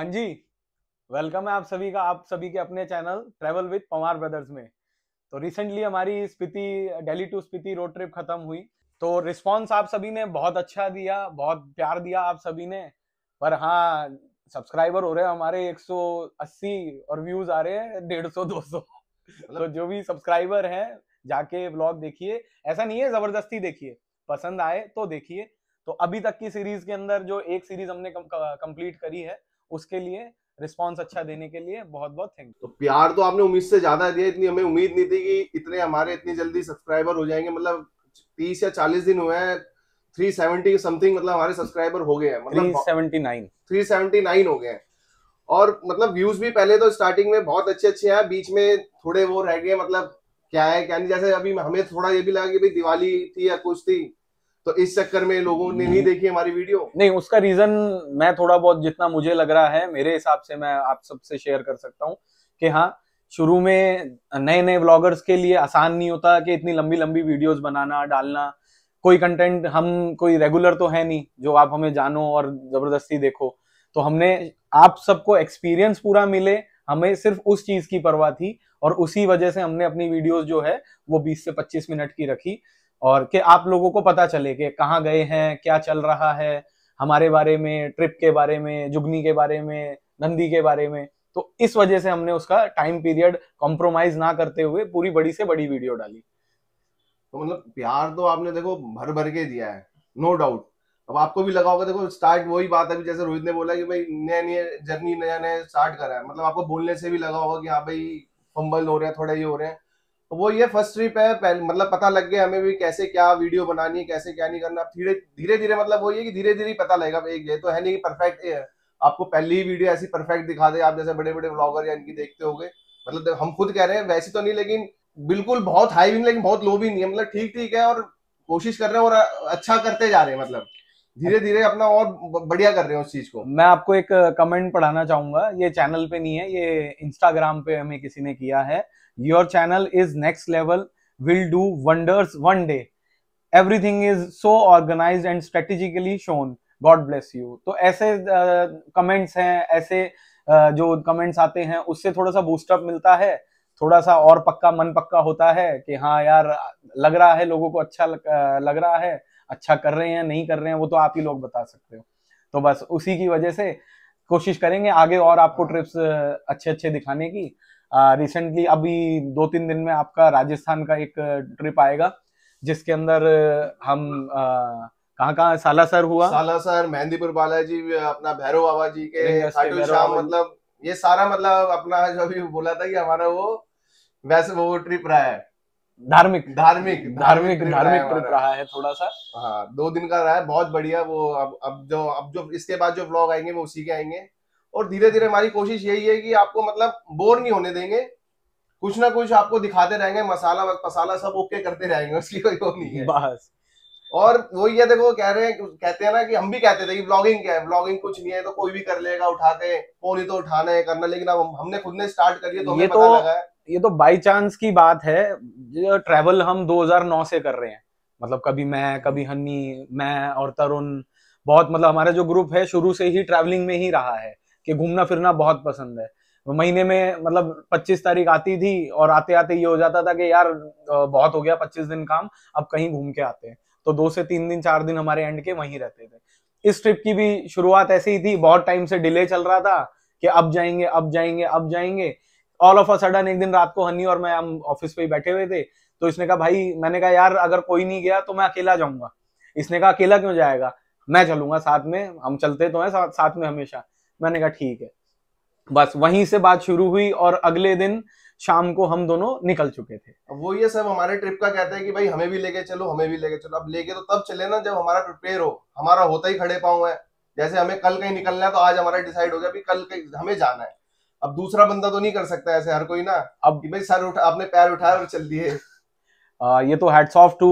पवान हाँ जी वेलकम है आप सभी का आप सभी के अपने channel travel with Pawar brothers में तो रिसेंटली हमारी Spiti Delhi to Spiti road trip खत्म हुई तो रिस्पांस आप सभी ने बहुत अच्छा दिया बहुत प्यार दिया आप सभी ने पर हाँ सब्सक्राइबर हो रहे हैं हमारे 180 और व्यूज आ रहे हैं डेढ़ सौ दो सौ तो मतलब जो भी सब्सक्राइबर हैं जाके ब्लॉग देखिए ऐसा नहीं है जबरदस्ती देखिए पसंद आए तो देखिए तो अभी तक की सीरीज के अंदर जो एक सीरीज हमने कंप्लीट करी है उसके लिए रिस्पॉन्स अच्छा देने के लिए बहुत बहुत थैंक तो प्यार तो आपने उम्मीद से ज्यादा दिया इतनी हमें उम्मीद नहीं थी कि इतने हमारे इतनी जल्दी सब्सक्राइबर हो जाएंगे मतलब तीस या चालीस दिन हुए हैं थ्री सेवेंटी समथिंग मतलब हमारे सब्सक्राइबर हो गए हैं मतलब थ्री सेवेंटी नाइन हो गए हैं और मतलब व्यूज भी पहले तो स्टार्टिंग में बहुत अच्छे अच्छे हैं बीच में थोड़े वो रह गए मतलब क्या है क्या नहीं जैसे अभी हमें थोड़ा ये भी लगा कि भाई दिवाली थी या कुछ थी तो इस चक्कर में लोगों ने नहीं देखी हमारी वीडियो नहीं उसका रीजन मैं थोड़ा बहुत जितना मुझे लग रहा है मेरे हिसाब से मैं आप सबसे शेयर कर सकता हूँ कि हाँ शुरू में नए नए ब्लॉगर्स के लिए आसान नहीं होता कि इतनी लंबी लंबी वीडियोस बनाना डालना कोई कंटेंट हम कोई रेगुलर तो है नहीं जो आप हमें जानो और जबरदस्ती देखो तो हमने आप सबको एक्सपीरियंस पूरा मिले हमें सिर्फ उस चीज की परवाह थी और उसी वजह से हमने अपनी वीडियोस जो है वो 20 से 25 मिनट की रखी और कि आप लोगों को पता चले कि कहाँ गए हैं क्या चल रहा है हमारे बारे में ट्रिप के बारे में जुगनी के बारे में नंदी के बारे में तो इस वजह से हमने उसका टाइम पीरियड कॉम्प्रोमाइज ना करते हुए पूरी बड़ी से बड़ी वीडियो डाली तो मतलब प्यार तो आपने देखो भर भर के दिया है नो no डाउट अब आपको भी लगा होगा देखो स्टार्ट वही बात है जैसे रोहित ने बोला कि भाई नया नया जर्नी नया नया स्टार्ट करा है मतलब आपको बोलने से भी लगा होगा कि हाँ भाई फंबल हो रहे हैं थोड़ा ये हो रहे हैं तो वो ये फर्स्ट ट्रिप है पहले मतलब पता लग गया हमें भी कैसे क्या वीडियो बनानी है कैसे क्या नहीं करना धीरे धीरे धीरे मतलब वो ये कि धीरे धीरे पता लगेगा एक ये तो है नहीं परफेक्ट आपको पहली ही वीडियो ऐसी परफेक्ट दिखा दे आप जैसे बड़े बड़े ब्लॉगर या इनकी देखते हो मतलब हम खुद कह रहे हैं वैसे तो नहीं लेकिन बिल्कुल बहुत हाई भी नहीं लेकिन बहुत लो भी नहीं है मतलब ठीक ठीक है और कोशिश कर रहे हैं और अच्छा करते जा रहे हैं मतलब धीरे धीरे अपना और बढ़िया कर रहे हो उस चीज को मैं आपको एक कमेंट पढ़ाना चाहूंगा ये चैनल पे नहीं है ये इंस्टाग्राम पे हमें किसी ने किया है your channel is next level will do wonders one day everything is so organise and strategically shown god bless you तो ऐसे कमेंट्स uh, हैं ऐसे uh, जो कमेंट्स आते हैं उससे थोड़ा सा बूस्टअप मिलता है थोड़ा सा और पक्का मन पक्का होता है कि हाँ यार लग रहा है लोगों को अच्छा लग, लग रहा है अच्छा कर रहे हैं या नहीं कर रहे हैं वो तो आप ही लोग बता सकते हो तो बस उसी की वजह से कोशिश करेंगे आगे और आपको हाँ। ट्रिप्स अच्छे अच्छे दिखाने की रिसेंटली अभी दो तीन दिन में आपका राजस्थान का एक ट्रिप आएगा जिसके अंदर हम कहाँ कहाँ सालासर हुआ सालासर मेहंदीपुर बालाजी अपना भैरव बाबा जी के शाम मतलब ये सारा मतलब अपना जो भी बोला था कि हमारा वो वैसे वो ट्रिप रहा है धार्मिक धार्मिक धार्मिक धार्मिक ट्रिप रहा है थोड़ा सा हाँ दो दिन का रहा है बहुत बढ़िया वो अब अब जो अब जो इसके बाद जो ब्लॉग आएंगे वो उसी के आएंगे और धीरे धीरे हमारी कोशिश यही है कि आपको मतलब बोर नहीं होने देंगे कुछ ना कुछ आपको दिखाते रहेंगे मसाला मसाला सब ओके करते रहेंगे उसकी कोई वो नहीं है बस और वो ये देखो कह रहे हैं कहते हैं ना कि हम भी कहते थे कि ब्लॉगिंग क्या है ब्लॉगिंग कुछ नहीं है तो कोई भी कर लेगा उठा के फोन ही तो उठाना है करना लेकिन अब हमने खुद ने स्टार्ट करिए तो हमें पता तो लगा है ये तो बाई चांस की बात है जो ट्रैवल हम 2009 से कर रहे हैं मतलब कभी मैं कभी हन्नी मैं और तरुण बहुत मतलब हमारा जो ग्रुप है शुरू से ही ट्रैवलिंग में ही रहा है कि घूमना फिरना बहुत पसंद है महीने में मतलब 25 तारीख आती थी और आते आते ये हो जाता था कि यार बहुत हो गया 25 दिन काम अब कहीं घूम के आते हैं तो दो से तीन दिन चार दिन हमारे एंड के वहीं रहते थे इस ट्रिप की भी शुरुआत ऐसी ही थी बहुत टाइम से डिले चल रहा था कि अब जाएंगे अब जाएंगे अब जाएंगे ऑल ऑफ अ सडन एक दिन रात को हनी और मैं हम ऑफिस पे ही बैठे हुए थे तो इसने कहा भाई मैंने कहा यार अगर कोई नहीं गया तो मैं अकेला जाऊंगा इसने कहा अकेला क्यों जाएगा मैं चलूंगा साथ में हम चलते तो हैं साथ, साथ में हमेशा मैंने कहा ठीक है बस वहीं से बात शुरू हुई और अगले दिन शाम को हम दोनों निकल चुके थे वो ये सब हमारे ट्रिप का कहते हैं कि भाई हमें भी लेके चलो हमें भी लेके चलो अब लेके तो तब चले ना जब हमारा प्रिपेयर हो हमारा होता ही खड़े पाऊँ है जैसे हमें कल कहीं निकलना है तो आज हमारा डिसाइड हो गया कल कहीं हमें जाना है अब दूसरा बंदा तो नहीं कर सकता ऐसे हर कोई ना अब कि भाई सर उठा आपने पैर उठाया और चल दिए ये तो हैट्स ऑफ टू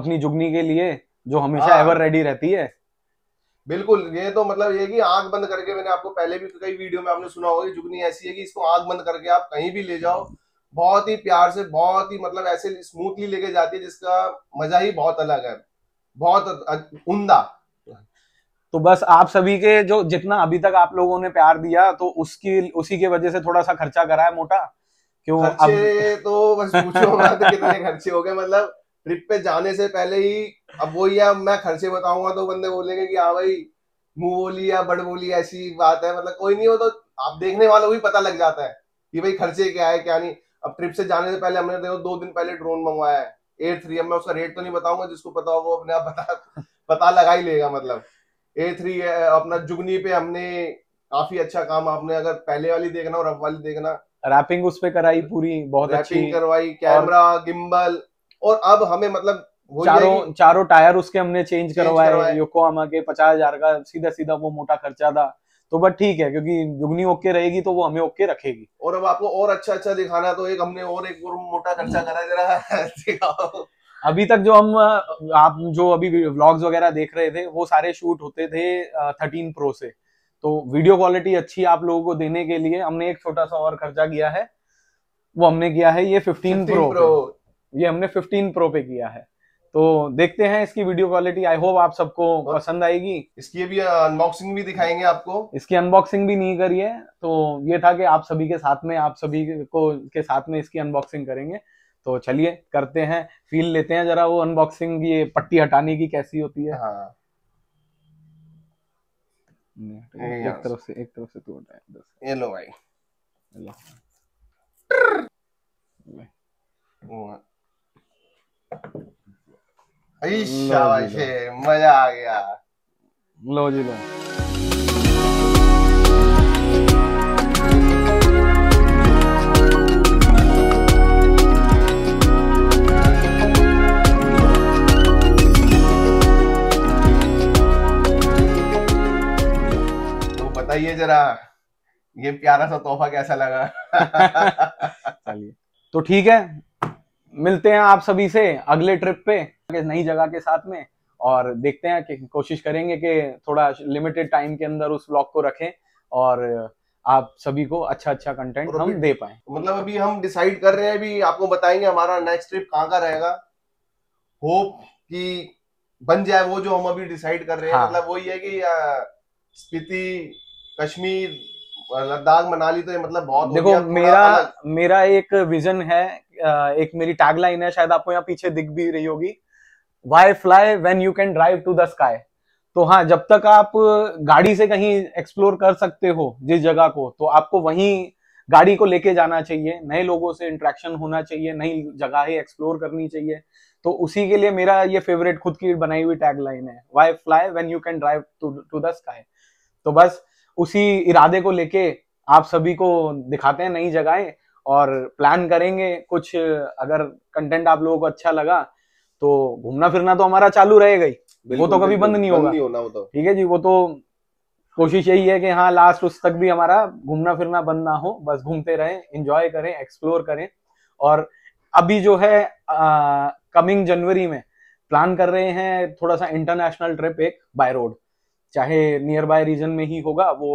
अपनी जुगनी के लिए जो हमेशा एवर हाँ। रेडी रहती है बिल्कुल ये तो मतलब ये कि आंख बंद करके मैंने आपको पहले भी कई वीडियो में आपने सुना होगा जुगनी ऐसी है कि इसको आंख बंद करके आप कहीं भी ले जाओ बहुत ही प्यार से बहुत ही मतलब ऐसे स्मूथली लेके जाती है जिसका मजा ही बहुत अलग है बहुत उमदा तो बस आप सभी के जो जितना अभी तक आप लोगों ने प्यार दिया तो उसकी उसी के वजह से थोड़ा सा खर्चा करा है मोटा क्यों अब तो बस पूछो कितने खर्चे हो गए मतलब ट्रिप पे जाने से पहले ही अब वो या मैं खर्चे बताऊंगा तो बंदे बोलेंगे कि हाँ भाई मुंह बोली या बड़ बोली ऐसी बात है मतलब कोई नहीं हो तो आप देखने वालों को भी पता लग जाता है कि भाई खर्चे क्या है क्या नहीं अब ट्रिप से जाने से पहले हमने देखो दो दिन पहले ड्रोन मंगवाया है एट थ्री अब मैं उसका रेट तो नहीं बताऊंगा जिसको पता हो वो अपने आप बता पता लगा ही लेगा मतलब ए थ्री अपना जुगनी पे हमने काफी अच्छा काम आपने अगर पहले वाली देखना और अब वाली देखना रैपिंग उस पे कराई पूरी बहुत अच्छी करवाई कैमरा और... गिम्बल और अब हमें मतलब चारों चारों टायर उसके हमने चेंज करवाए योकोहामा के पचास हजार का सीधा सीधा वो मोटा खर्चा था तो बट ठीक है क्योंकि जुगनी ओके रहेगी तो वो हमें ओके रखेगी और अब आपको और अच्छा अच्छा दिखाना तो एक हमने और एक मोटा खर्चा करा जरा दिखाओ अभी तक जो हम आप जो अभी व्लॉग्स वगैरह देख रहे थे वो सारे शूट होते थे थर्टीन प्रो से तो वीडियो क्वालिटी अच्छी आप लोगों को देने के लिए हमने एक छोटा सा और खर्चा किया है वो हमने किया है ये फिफ्टीन प्रो, ये हमने फिफ्टीन प्रो पे किया है तो देखते हैं इसकी वीडियो क्वालिटी आई होप आप सबको पसंद आएगी इसकी भी अनबॉक्सिंग भी दिखाएंगे आपको इसकी अनबॉक्सिंग भी नहीं करी है तो ये था कि आप सभी के साथ में आप सभी को के साथ में इसकी अनबॉक्सिंग करेंगे तो चलिए करते हैं फील लेते हैं जरा वो अनबॉक्सिंग ये पट्टी हटाने की कैसी होती है हाँ। एक तरफ से एक तरफ से तू हटाए ये लो भाई लो। मजा आ गया लो जी लो बताइए जरा ये प्यारा सा तोहफा कैसा लगा चलिए तो ठीक है मिलते हैं आप सभी से अगले ट्रिप पे नई जगह के साथ में और देखते हैं कि कोशिश करेंगे कि थोड़ा लिमिटेड टाइम के अंदर उस ब्लॉग को रखें और आप सभी को अच्छा अच्छा कंटेंट हम दे पाए मतलब अभी हम डिसाइड कर रहे हैं अभी आपको बताएंगे हमारा नेक्स्ट ट्रिप कहाँ का रहेगा होप कि बन जाए वो जो हम अभी डिसाइड कर रहे हैं हाँ। मतलब वही है कि स्पीति कश्मीर लद्दाख मनाली तो ये मतलब बहुत देखो मेरा मेरा एक विजन है एक मेरी टैगलाइन है शायद आपको यहाँ पीछे दिख भी रही होगी why fly when you can drive to the sky तो हाँ जब तक आप गाड़ी से कहीं एक्सप्लोर कर सकते हो जिस जगह को तो आपको वहीं गाड़ी को लेके जाना चाहिए नए लोगों से इंट्रैक्शन होना चाहिए नई जगह ही एक्सप्लोर करनी चाहिए तो उसी के लिए मेरा ये फेवरेट खुद की बनाई हुई टैगलाइन है why fly when you can drive to the sky तो बस उसी इरादे को लेके आप सभी को दिखाते हैं नई जगहें और प्लान करेंगे कुछ अगर कंटेंट आप लोगों को अच्छा लगा तो घूमना फिरना तो हमारा चालू रहेगा ही वो तो कभी बंद नहीं होगा तो। ठीक है जी वो तो कोशिश यही है कि हाँ लास्ट उस तक भी हमारा घूमना फिरना बंद ना हो बस घूमते रहें इंजॉय करें एक्सप्लोर करें और अभी जो है कमिंग जनवरी में प्लान कर रहे हैं थोड़ा सा इंटरनेशनल ट्रिप एक बाय रोड चाहे नियर बाय रीजन में ही होगा वो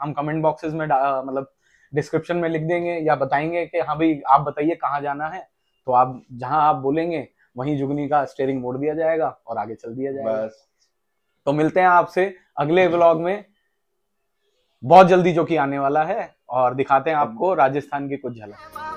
हम कमेंट बॉक्सेस में मतलब डिस्क्रिप्शन में लिख देंगे या बताएंगे कि हाँ भाई आप बताइए कहाँ जाना है तो आप जहाँ आप बोलेंगे वहीं जुगनी का स्टेयरिंग मोड़ दिया जाएगा और आगे चल दिया जाएगा बस तो मिलते हैं आपसे अगले व्लॉग में बहुत जल्दी जो कि आने वाला है और दिखाते हैं आपको राजस्थान की कुछ झलक